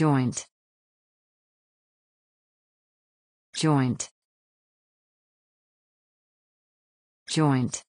joint joint joint